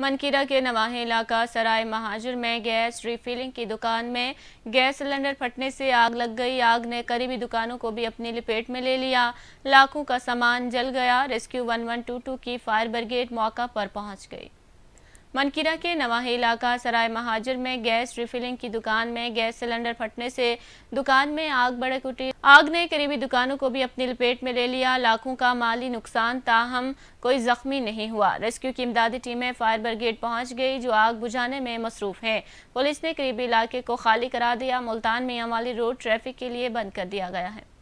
मनकीरा के नवाहे इलाका सराय महाजर में गैस रिफिलिंग की दुकान में गैस सिलेंडर फटने से आग लग गई आग ने करीबी दुकानों को भी अपनी लपेट में ले लिया लाखों का सामान जल गया रेस्क्यू 1122 की फायर ब्रिगेड मौका पर पहुंच गई मनकीरा के नवाही इलाका सराय महाजर में गैस रिफिलिंग की दुकान में गैस सिलेंडर फटने से दुकान में आग बढ़क उठी आग ने करीबी दुकानों को भी अपनी लपेट में ले लिया लाखों का माली नुकसान ताहम कोई जख्मी नहीं हुआ रेस्क्यू की इमदादी टीमें फायर ब्रिगेड पहुंच गई जो आग बुझाने में मसरूफ है पुलिस ने करीबी इलाके को खाली करा दिया मुल्तान में अमाली रोड ट्रैफिक के लिए बंद कर दिया गया है